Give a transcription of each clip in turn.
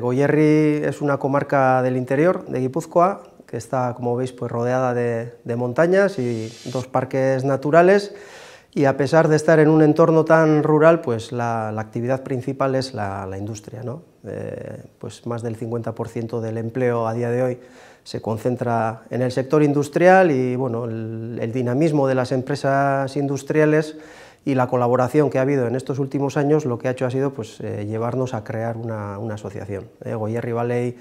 Goyerri es una comarca del interior de Guipúzcoa que está, como veis, pues rodeada de, montañas y dos parques naturales y a pesar de estar en un entorno tan rural, pues la, actividad principal es la, industria. ¿no? Eh, pues más del 50% del empleo a día de hoy se concentra en el sector industrial y bueno, el dinamismo de las empresas industriales y la colaboración que ha habido en estos últimos años lo que ha hecho ha sido pues, eh, llevarnos a crear una, asociación. Eh, Goyerri Valley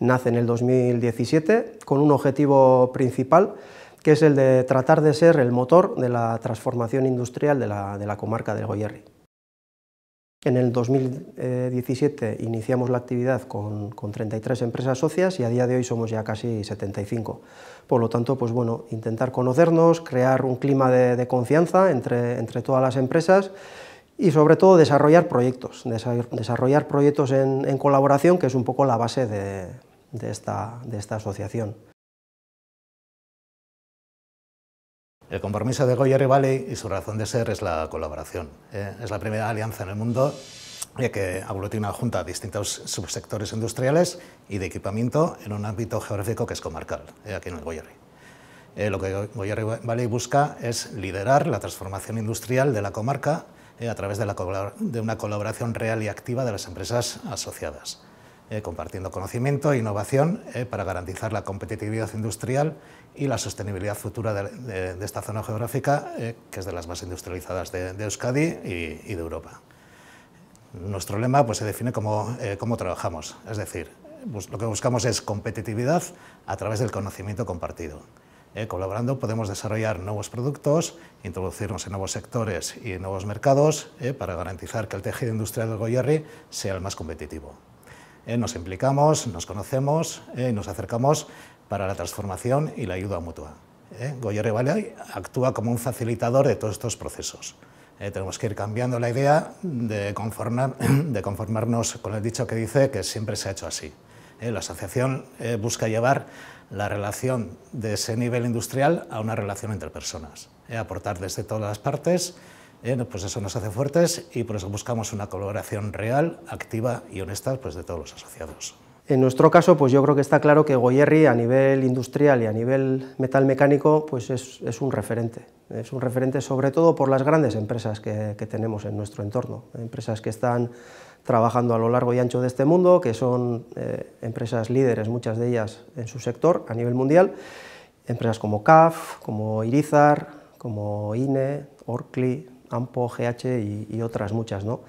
nace en el 2017 con un objetivo principal que es el de tratar de ser el motor de la transformación industrial de la, de la comarca del Goyerri. En el 2017 iniciamos la actividad con, 33 empresas socias y a día de hoy somos ya casi 75. Por lo tanto, pues bueno, intentar conocernos, crear un clima de, confianza entre, todas las empresas y sobre todo desarrollar proyectos, desarrollar proyectos en, colaboración, que es un poco la base de esta asociación. El compromiso de Goyer y Valley y su razón de ser es la colaboración. Eh, es la primera alianza en el mundo eh, que aglutina junta distintos subsectores industriales y de equipamiento en un ámbito geográfico que es comarcal, eh, aquí en el Goyer. lo que y Valley busca es liderar la transformación industrial de la comarca a través de una colaboración real y activa de las empresas asociadas. Eh, compartiendo conocimiento e innovación eh, para garantizar la competitividad industrial y la sostenibilidad futura de, esta zona geográfica, eh, que es de las más industrializadas de, Euskadi y, de Europa. Nuestro lema pues, se define como cómo trabajamos, es decir, lo que buscamos es competitividad a través del conocimiento compartido. colaborando podemos desarrollar nuevos productos, introducirnos en nuevos sectores y nuevos mercados para garantizar que el tejido industrial del Goyerri sea el más competitivo. Eh, nos implicamos, nos conocemos eh, y nos acercamos para la transformación y la ayuda mutua. Eh, Goyer actúa como un facilitador de todos estos procesos. Eh, tenemos que ir cambiando la idea de, de, conformarnos con el dicho que dice que siempre se ha hecho así. la asociación busca llevar la relación de ese nivel industrial a una relación entre personas, aportar desde todas las partes pues eso nos hace fuertes y por eso buscamos una colaboración real, activa y honesta pues, de todos los asociados. En nuestro caso, pues yo creo que está claro que Goyerri a nivel industrial y a nivel metalmecánico pues es, un referente. Es un referente sobre todo por las grandes empresas que, tenemos en nuestro entorno, empresas que están trabajando a lo largo y ancho de este mundo, que son eh, empresas líderes, muchas de ellas en su sector a nivel mundial, empresas como CAF, como Irizar, como INE, Orcli. AMPO, GH y, otras muchas. ¿no?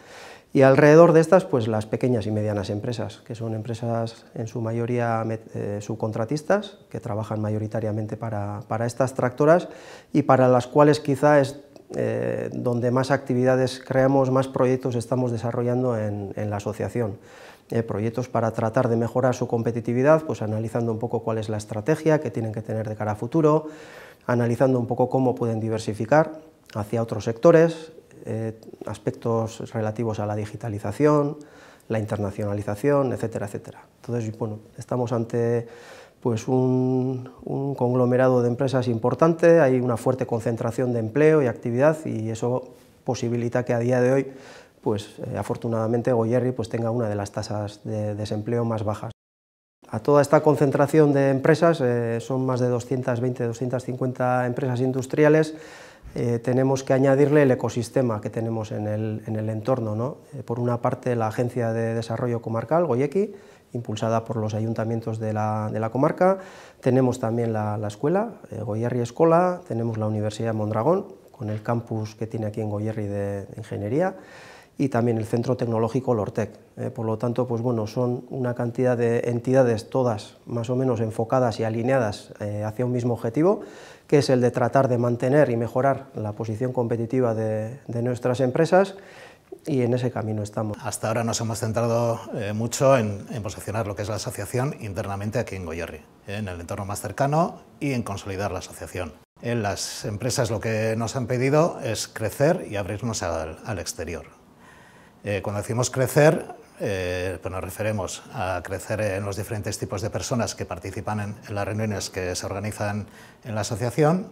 Y alrededor de estas, pues las pequeñas y medianas empresas, que son empresas en su mayoría eh, subcontratistas, que trabajan mayoritariamente para, estas tractoras y para las cuales quizá es eh, donde más actividades creamos, más proyectos estamos desarrollando en, la asociación. Eh, proyectos para tratar de mejorar su competitividad, pues analizando un poco cuál es la estrategia que tienen que tener de cara a futuro, analizando un poco cómo pueden diversificar hacia otros sectores, eh, aspectos relativos a la digitalización, la internacionalización, etcétera, etcétera. Entonces, bueno, estamos ante pues un, conglomerado de empresas importante, hay una fuerte concentración de empleo y actividad y eso posibilita que a día de hoy, pues eh, afortunadamente Goyerri pues tenga una de las tasas de desempleo más bajas. A toda esta concentración de empresas, eh, son más de 220-250 empresas industriales, eh, tenemos que añadirle el ecosistema que tenemos en el, entorno. Eh, por una parte, la Agencia de Desarrollo Comarcal, Goyequi, impulsada por los ayuntamientos de la, comarca. Tenemos también la, escuela, Goierri eh, Goyerri Escola, tenemos la Universidad de Mondragón, con el campus que tiene aquí en Goyerri de Ingeniería y también el Centro Tecnológico LORTEC. Eh. por lo tanto, pues bueno, son una cantidad de entidades todas más o menos enfocadas y alineadas eh, hacia un mismo objetivo, que es el de tratar de mantener y mejorar la posición competitiva de, nuestras empresas y en ese camino estamos. Hasta ahora nos hemos centrado eh, mucho en, posicionar lo que es la asociación internamente aquí en Goyerri, en el entorno más cercano y en consolidar la asociación. En las empresas lo que nos han pedido es crecer y abrirnos al exterior. Eh, cuando decimos crecer, eh, pues nos referimos a crecer en los diferentes tipos de personas que participan en las reuniones que se organizan en la asociación,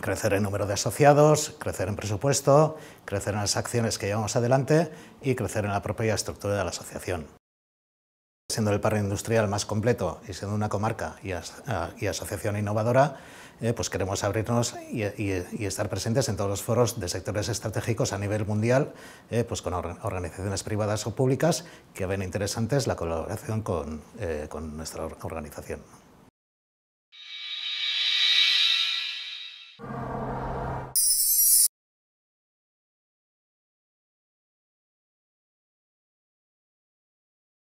crecer en número de asociados, crecer en presupuesto, crecer en las acciones que llevamos adelante y crecer en la propia estructura de la asociación siendo el parque industrial más completo y siendo una comarca y, asociación innovadora, eh, pues queremos abrirnos y, estar presentes en todos los foros de sectores estratégicos a nivel mundial, eh, pues con organizaciones privadas o públicas que ven interesantes la colaboración con eh, nuestra organización.